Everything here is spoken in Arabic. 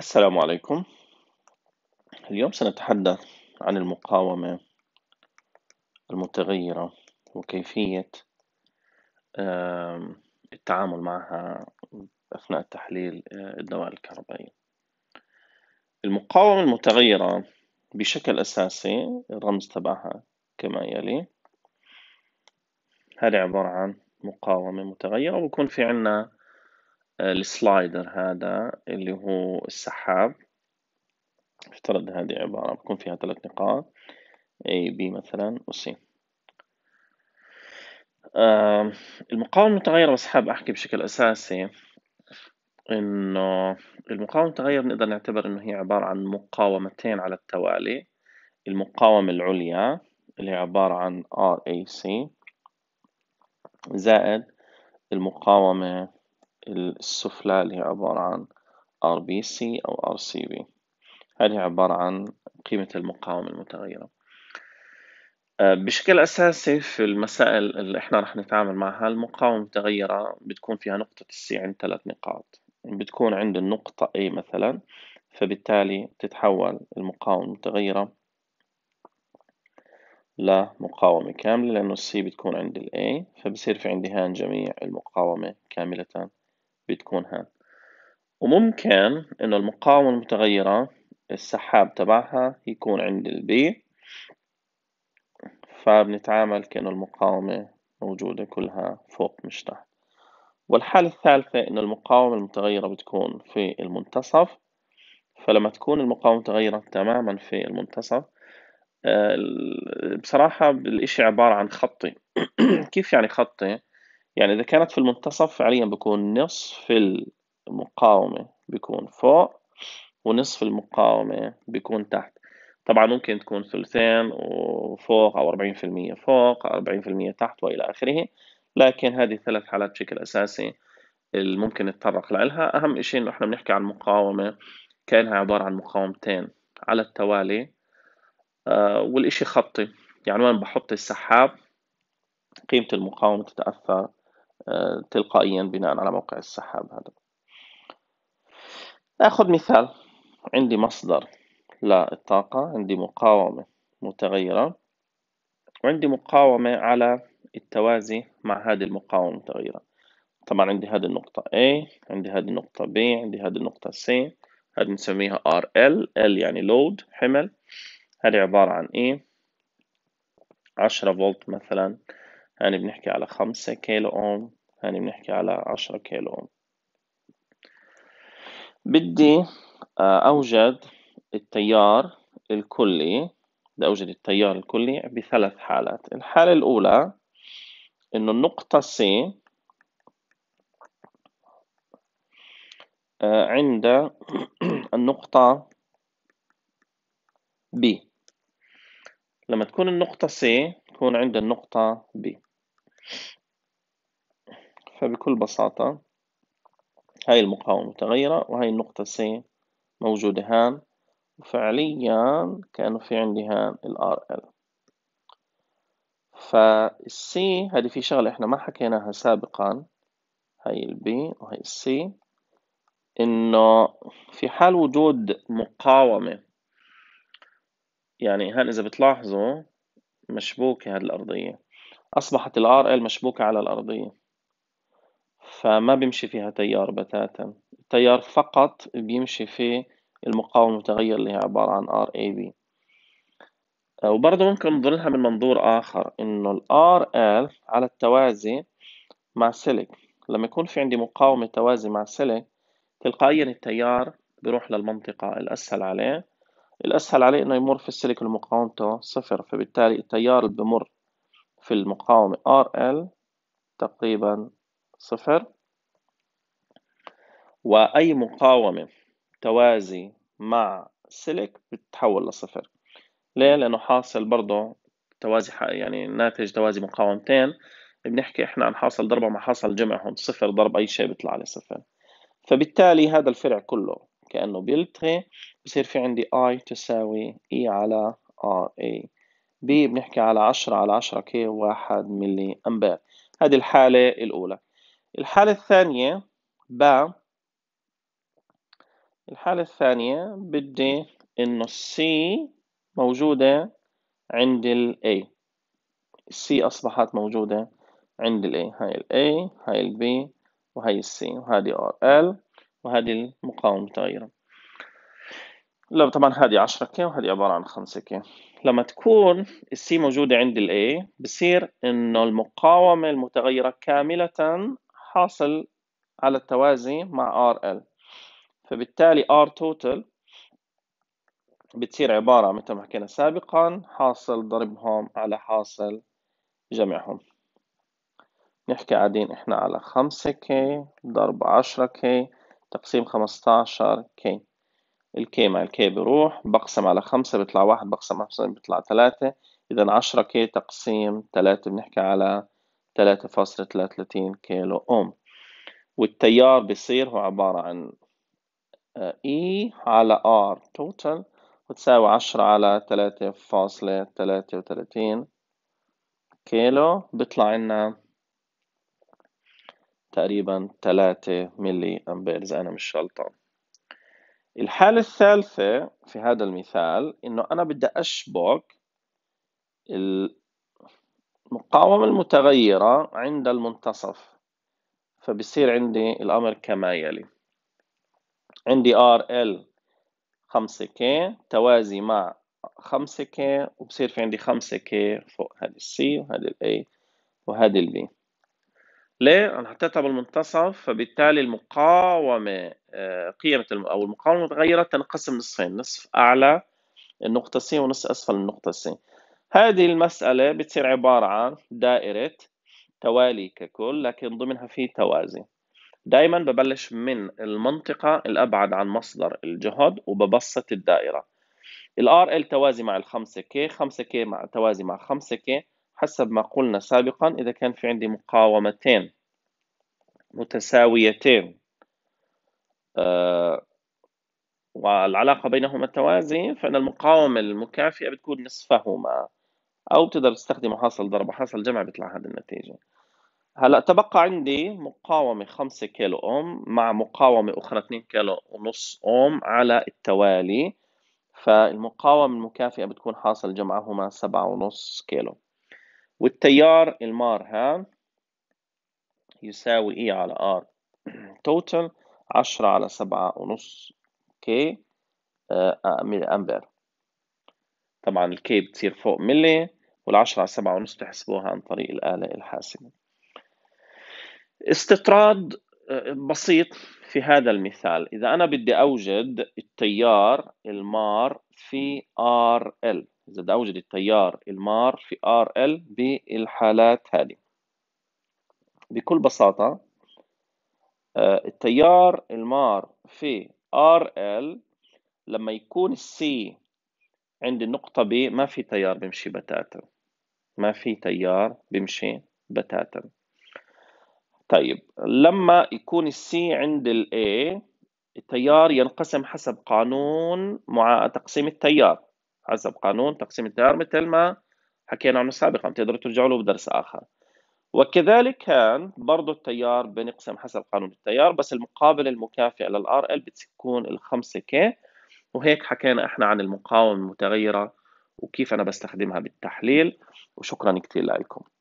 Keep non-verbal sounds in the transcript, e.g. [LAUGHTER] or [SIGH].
السلام عليكم اليوم سنتحدث عن المقاومة المتغيرة وكيفية التعامل معها أثناء تحليل آه، الدواء الكهربائي المقاومة المتغيرة بشكل أساسي الرمز تبعها كما يلي هذه عبارة عن مقاومة متغيرة وبكون في عنا السلايدر هذا اللي هو السحاب افترض هذه عبارة بكون فيها ثلاث نقاط A B مثلا و C المقاومة المتغيرة بس حاب أحكي بشكل أساسي إنه المقاومة المتغيرة نقدر نعتبر إنه هي عبارة عن مقاومتين على التوالي المقاومة العليا اللي هي عبارة عن RAC زائد المقاومة السفلى اللي هي عبارة عن RBC أو RCB هذه عبارة عن قيمة المقاومة المتغيرة آه، بشكل أساسي في المسائل اللي إحنا رح نتعامل معها المقاومة المتغيرة بتكون فيها نقطة السي عند ثلاث نقاط بتكون عند النقطة A مثلا فبالتالي تتحول المقاومة المتغيرة لمقاومة كاملة لأنه السي بتكون عند A فبصير في عندي هان جميع المقاومة كاملة بتكون هان وممكن انه المقاومة المتغيرة السحاب تبعها يكون عند البي فبنتعامل كأنه المقاومة موجودة كلها فوق مش تحت والحالة الثالثة انه المقاومة المتغيرة بتكون في المنتصف فلما تكون المقاومة متغيرة تماما في المنتصف آه، بصراحة الإشي عبارة عن خطي [CLEARS THROAT] كيف يعني خطي؟ يعني إذا كانت في المنتصف فعليا بيكون نصف المقاومة بيكون فوق ونصف المقاومة بيكون تحت طبعا ممكن تكون ثلثين وفوق أو 40% فوق أو 40% تحت وإلى آخره لكن هذه ثلاث حالات بشكل أساسي اللي ممكن نتطرق لها أهم شيء إنه إحنا بنحكي عن مقاومة كأنها عبارة عن مقاومتين على التوالي آه، والإشي خطي يعني وين بحط السحاب قيمة المقاومة تتأثر آه، تلقائيا بناء على موقع السحاب هذا نأخذ مثال عندي مصدر للطاقة عندي مقاومة متغيرة وعندي مقاومة على التوازي مع هذه المقاومة المتغيرة طبعا عندي هذه النقطة A عندي هذه النقطة B عندي هذه النقطة C هذه نسميها RL L يعني لود حمل هذه عبارة عن إيه e. 10 فولت مثلا هاني بنحكي على خمسة كيلو أوم هاني بنحكي على عشرة كيلو أوم بدي آه، أوجد التيار الكلي بدي أوجد التيار الكلي بثلاث حالات الحالة الأولى إنه النقطة C آه، عند [CLEARS THROAT] النقطة B لما تكون النقطة C تكون عند النقطة B فبكل بساطة هاي المقاومة متغيرة وهاي النقطة سي موجودة هان وفعليا كانوا في عندي هان الار ال فالسي هذه في شغلة احنا ما حكيناها سابقا هاي البي وهي السي انه في حال وجود مقاومة يعني هان اذا بتلاحظوا مشبوكة هذه الارضية أصبحت ال RL مشبوكة على الأرضية فما بيمشي فيها تيار بتاتا التيار فقط بيمشي في المقاومة المتغير اللي هي عبارة عن RAB آه، وبرضه ممكن لها من منظور آخر إنه ال RL على التوازي مع سلك لما يكون في عندي مقاومة توازي مع سلك تلقائيا التيار بيروح للمنطقة الأسهل عليه الأسهل عليه إنه يمر في السلك المقاومته صفر فبالتالي التيار اللي بمر في المقاومة RL تقريبا صفر وأي مقاومة توازي مع سلك بتتحول لصفر ليه؟ لأنه حاصل برضه توازي يعني ناتج توازي مقاومتين بنحكي احنا عن حاصل ضربة مع حاصل جمع هون صفر ضرب أي شيء بيطلع لي صفر فبالتالي هذا الفرع كله كأنه بيلتغي بصير في عندي I تساوي E على RA بي بنحكي على 10 على 10 كي 1 ملي أمبير هذه الحالة الأولى الحالة الثانية ب الحالة الثانية بدي إنه السي موجودة عند ال A C أصبحت موجودة عند ال A هاي ال A هاي ال B وهي ال C وهذه R L وهذه المقاومة تغيرها لا طبعا هذه 10 كي وهذه عباره عن 5 كي لما تكون السي موجوده عند الاي بصير انه المقاومه المتغيره كامله حاصل على التوازي مع ار ال فبالتالي ار توتال بتصير عباره مثل ما حكينا سابقا حاصل ضربهم على حاصل جمعهم نحكي قاعدين احنا على خمسة كي ضرب عشرة كي تقسيم خمستاشر كي الكي مع الكي بيروح بقسم على خمسة بيطلع واحد بقسم على خمسة بيطلع تلاتة إذا عشرة كي تقسيم تلاتة بنحكي على تلاتة فاصلة ثلاثين كيلو أوم والتيار بصير هو عبارة عن آه، E على R total وتساوي عشرة على تلاتة فاصلة تلاتة وتلاتين كيلو بيطلع لنا تقريبا تلاتة ملي أمبير إذا أنا مش غلطان الحالة الثالثة في هذا المثال إنه أنا بدي أشبك المقاومة المتغيرة عند المنتصف فبصير عندي الأمر كما يلي عندي RL 5K توازي مع 5K وبصير في عندي 5K فوق هذه C وهذه A وهذه B ليه؟ أنا حطيتها بالمنتصف فبالتالي المقاومة آه، قيمة أو المقاومة المتغيرة تنقسم نصفين نصف أعلى النقطة سي ونصف أسفل النقطة سي هذه المسألة بتصير عبارة عن دائرة توالي ككل لكن ضمنها في توازي دائما ببلش من المنطقة الأبعد عن مصدر الجهد وببسط الدائرة ال RL توازي مع ال 5K 5K مع توازي مع 5K حسب ما قلنا سابقا إذا كان في عندي مقاومتين متساويتين آه، والعلاقة بينهما توازي فإن المقاومة المكافئة بتكون نصفهما أو بتقدر تستخدم حاصل ضرب وحاصل جمع بيطلع هذه النتيجة هلا تبقى عندي مقاومة 5 كيلو أوم مع مقاومة أخرى 2 كيلو ونص أوم على التوالي فالمقاومة المكافئة بتكون حاصل جمعهما 7.5 كيلو والتيار المار ها يساوي اي على ار توتال [CLEARS THROAT] عشرة على سبعة ونص كي آه، آه، أمبير طبعا الكي بتصير فوق ملي والعشرة على سبعة ونص تحسبوها عن طريق الآلة الحاسبة استطراد آه، بسيط في هذا المثال إذا أنا بدي أوجد التيار المار في RL إذا أوجد التيار المار في ار ال بالحالات هذه بكل بساطة آه، التيار المار في ار ال لما يكون السي عند النقطة ب ما في تيار بيمشي بتاتا ما في تيار بيمشي بتاتا طيب لما يكون السي عند الاي التيار ينقسم حسب قانون مع تقسيم التيار حسب قانون تقسيم التيار مثل ما حكينا عنه سابقا بتقدروا ترجعوا له بدرس آخر وكذلك كان برضو التيار بنقسم حسب قانون التيار بس المقابل المكافئ للار ال بتكون ال 5 كي وهيك حكينا احنا عن المقاومة المتغيرة وكيف انا بستخدمها بالتحليل وشكرا كثير لكم